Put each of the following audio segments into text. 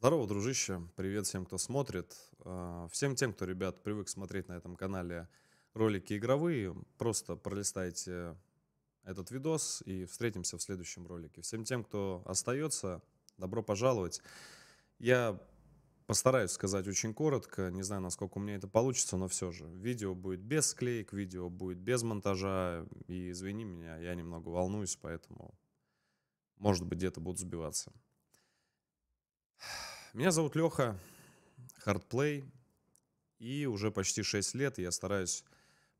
Здорово, дружище. Привет всем, кто смотрит. А, всем тем, кто, ребят, привык смотреть на этом канале ролики игровые, просто пролистайте этот видос и встретимся в следующем ролике. Всем тем, кто остается, добро пожаловать. Я постараюсь сказать очень коротко, не знаю, насколько у меня это получится, но все же. Видео будет без склеек, видео будет без монтажа, и извини меня, я немного волнуюсь, поэтому, может быть, где-то буду сбиваться. Меня зовут Леха, Hardplay, и уже почти 6 лет я стараюсь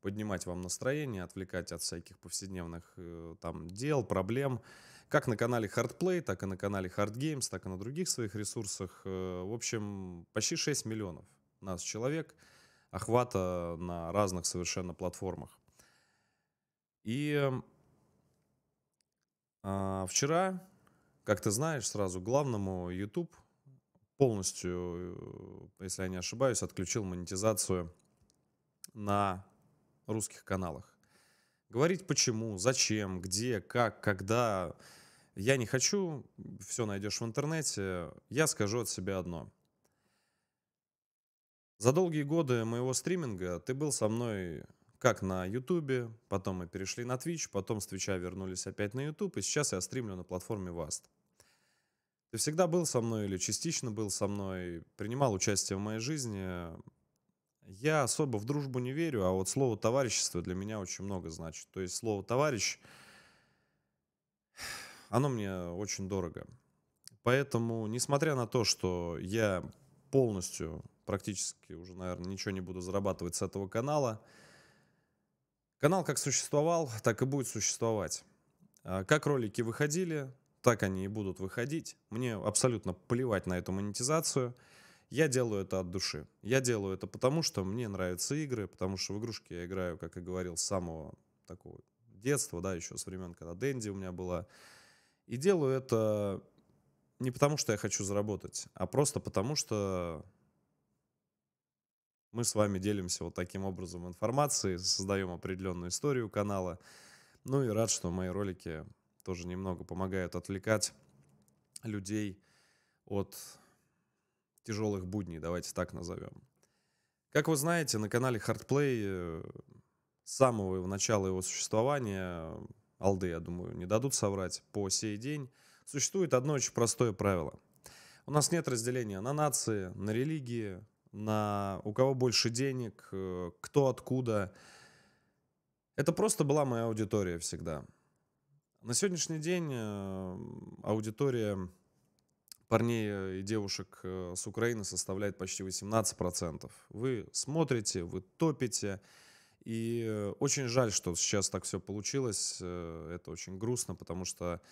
поднимать вам настроение, отвлекать от всяких повседневных э, там дел, проблем, как на канале Hardplay, так и на канале Hard Games, так и на других своих ресурсах. Э, в общем, почти 6 миллионов нас человек, охвата на разных совершенно платформах. И э, вчера, как ты знаешь, сразу главному YouTube полностью, э, если я не ошибаюсь, отключил монетизацию на русских каналах. Говорить почему, зачем, где, как, когда, я не хочу, все найдешь в интернете, я скажу от себя одно. За долгие годы моего стриминга ты был со мной как на Ютубе, потом мы перешли на Twitch, потом с Твича вернулись опять на YouTube, и сейчас я стримлю на платформе Vast. Ты всегда был со мной или частично был со мной, принимал участие в моей жизни. Я особо в дружбу не верю, а вот слово товарищество для меня очень много значит. То есть слово товарищ, оно мне очень дорого. Поэтому, несмотря на то, что я полностью, практически уже, наверное, ничего не буду зарабатывать с этого канала, канал как существовал, так и будет существовать. А как ролики выходили, так они и будут выходить. Мне абсолютно плевать на эту монетизацию. Я делаю это от души. Я делаю это потому, что мне нравятся игры, потому что в игрушки я играю, как и говорил, с самого такого детства, да, еще с времен, когда Дэнди у меня была. И делаю это не потому, что я хочу заработать, а просто потому, что мы с вами делимся вот таким образом информацией, создаем определенную историю канала. Ну и рад, что мои ролики тоже немного помогают отвлекать людей от тяжелых будней, давайте так назовем. Как вы знаете, на канале Hardplay э, с самого начала его существования, алды, я думаю, не дадут соврать, по сей день существует одно очень простое правило. У нас нет разделения на нации, на религии, на у кого больше денег, э, кто откуда. Это просто была моя аудитория всегда. На сегодняшний день э, аудитория парней э, и девушек э, с Украины составляет почти 18%. Вы смотрите, вы топите. И очень жаль, что сейчас так все получилось. Это очень грустно, потому что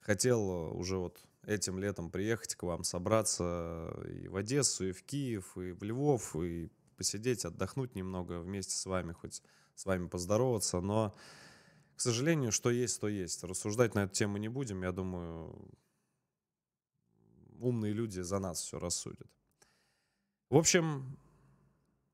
хотел уже вот этим летом приехать к вам, собраться и в Одессу, и в Киев, и в Львов, и посидеть, отдохнуть немного вместе с вами, хоть с вами поздороваться, но к сожалению, что есть, то есть. Рассуждать на эту тему не будем. Я думаю, умные люди за нас все рассудят. В общем,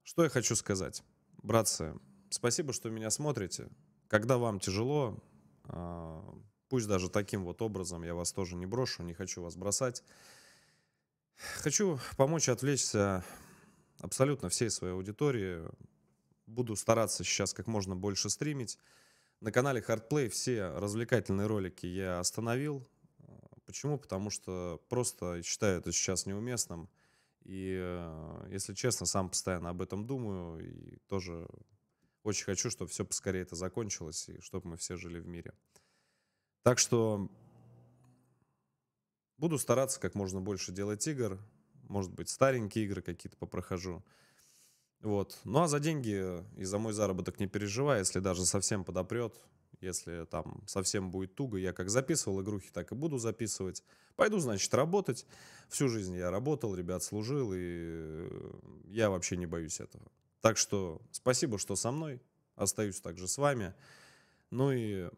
что я хочу сказать. Братцы, спасибо, что меня смотрите. Когда вам тяжело, а, пусть даже таким вот образом, я вас тоже не брошу, не хочу вас бросать. Хочу помочь отвлечься абсолютно всей своей аудитории. Буду стараться сейчас как можно больше стримить. На канале Hardplay все развлекательные ролики я остановил. Почему? Потому что просто считаю это сейчас неуместным. И, э, если честно, сам постоянно об этом думаю. И тоже очень хочу, чтобы все поскорее это закончилось, и чтобы мы все жили в мире. Так что буду стараться как можно больше делать игр. Может быть, старенькие игры какие-то попрохожу. Вот. Ну а за деньги и за мой заработок не переживай, если даже совсем подопрет, если там совсем будет туго. Я как записывал игрухи, так и буду записывать. Пойду, значит, работать. Всю жизнь я работал, ребят служил, и я вообще не боюсь этого. Так что спасибо, что со мной. Остаюсь также с вами. Ну и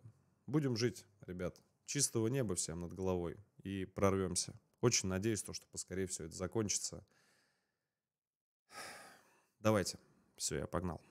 будем жить, ребят. Чистого неба всем над головой. И прорвемся. Очень надеюсь, то, что поскорее все это закончится. Давайте. Все, я погнал.